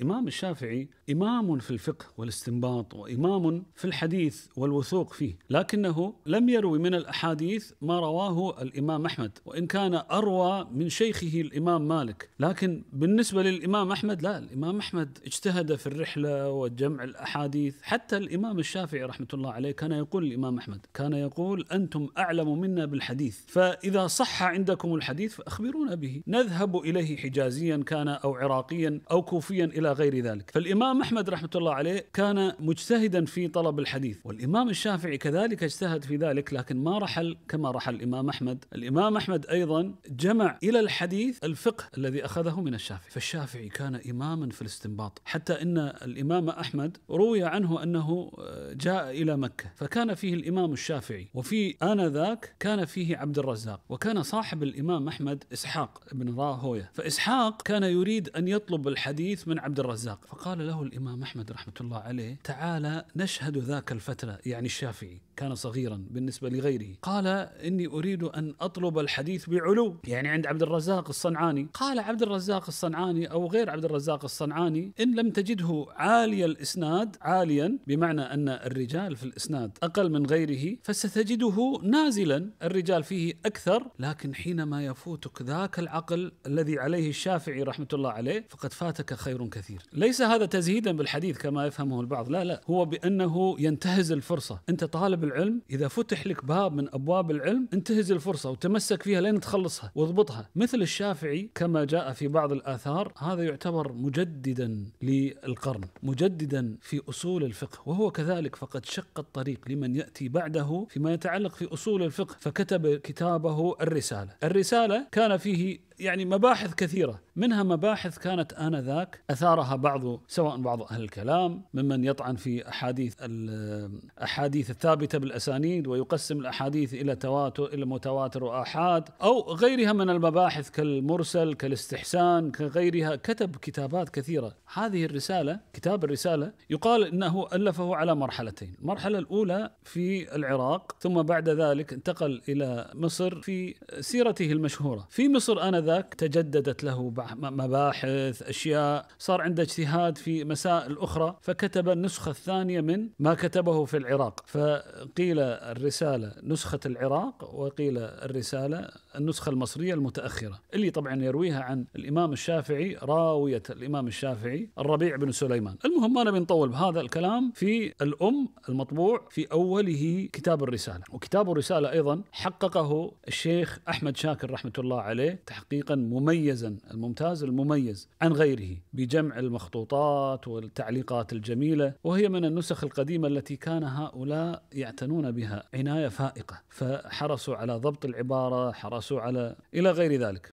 الإمام الشافعي إمام في الفقه والاستنباط وإمام في الحديث والوثوق فيه لكنه لم يروي من الأحاديث ما رواه الإمام أحمد وإن كان أروى من شيخه الإمام مالك لكن بالنسبة للإمام أحمد لا الإمام أحمد اجتهد في الرحلة وجمع الأحاديث حتى الإمام الشافعي رحمة الله عليه كان يقول الإمام أحمد كان يقول أنتم أعلم منا بالحديث فإذا صح عندكم الحديث فأخبرونا به نذهب إليه حجازيا كان أو عراقيا أو كوفيا إلى غير ذلك فالإمام أحمد رحمة الله عليه كان مجتهدا في طلب الحديث والإمام الشافعي كذلك اجتهد في ذلك لكن ما رحل كما رحل الإمام أحمد الإمام أحمد أيضا جمع إلى الحديث الفقه الذي أخذه من الشافعي فالشافعي كان إماما في الاستنباط حتى أن الإمام أحمد روي عنه أنه آه، جاء إلى مكة فكان فيه الإمام الشافعي وفي آنذاك كان فيه عبد الرزاق وكان صاحب الإمام أحمد إسحاق بن راهوية فإسحاق كان يريد أن يطلب الحديث من عبد عبد الرزاق فقال له الإمام أحمد رحمة الله عليه تعالى نشهد ذاك الفترة يعني الشافعي كان صغيرا بالنسبة لغيره قال إني أريد أن أطلب الحديث بعلو يعني عند عبد الرزاق الصنعاني قال عبد الرزاق الصنعاني أو غير عبد الرزاق الصنعاني إن لم تجده عالي الإسناد عاليا بمعنى أن الرجال في الإسناد أقل من غيره فستجده نازلا الرجال فيه أكثر لكن حينما يفوتك ذاك العقل الذي عليه الشافعي رحمة الله عليه فقد فاتك خير كثير كثير ليس هذا تزهيدا بالحديث كما يفهمه البعض لا لا هو بأنه ينتهز الفرصة أنت طالب العلم إذا فتح لك باب من أبواب العلم انتهز الفرصة وتمسك فيها لين تخلصها واضبطها مثل الشافعي كما جاء في بعض الآثار هذا يعتبر مجددا للقرن مجددا في أصول الفقه وهو كذلك فقد شق الطريق لمن يأتي بعده فيما يتعلق في أصول الفقه فكتب كتابه الرسالة الرسالة كان فيه يعني مباحث كثيره منها مباحث كانت انذاك اثارها بعض سواء بعض اهل الكلام ممن يطعن في احاديث الاحاديث الثابته بالاسانيد ويقسم الاحاديث الى تواتر الى متواتر واحاد او غيرها من المباحث كالمرسل كالاستحسان كغيرها كتب كتابات كثيره هذه الرساله كتاب الرساله يقال انه الفه على مرحلتين المرحله الاولى في العراق ثم بعد ذلك انتقل الى مصر في سيرته المشهوره في مصر انذاك ذاك تجددت له مباحث اشياء صار عنده اجتهاد في مسائل اخرى فكتب النسخه الثانيه من ما كتبه في العراق فقيل الرساله نسخه العراق وقيل الرساله النسخه المصريه المتاخره اللي طبعا يرويها عن الامام الشافعي راويه الامام الشافعي الربيع بن سليمان المهم ما نبي نطول بهذا الكلام في الام المطبوع في اوله كتاب الرساله وكتاب الرساله ايضا حققه الشيخ احمد شاكر رحمه الله عليه تحقيق طريقا مميزا الممتاز المميز عن غيره بجمع المخطوطات والتعليقات الجميله وهي من النسخ القديمه التي كان هؤلاء يعتنون بها عنايه فائقه فحرصوا على ضبط العباره حرصوا على الى غير ذلك